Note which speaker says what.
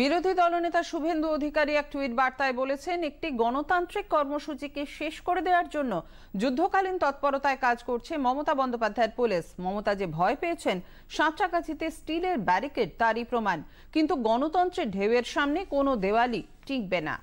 Speaker 1: বিরোধী দলনেতা শুভেন্দু অধিকারী এক টুইট বার্তায় বলেছেন একটি গণতান্ত্রিক কর্মসূচিকে শেষ করে দেওয়ার জন্য যুদ্ধকালীন তৎপরতায় কাজ করছে মমতা বন্দ্যোপাধ্যায়ের পুলিশ মমতা যে ভয় পেয়েছেন সাঁচাকাছিতে স্টিলের ব্যারিকেড তারই প্রমাণ কিন্তু গণতন্ত্রের ঢেউয়ের সামনে কোনো দেওয়ালি টিকবে না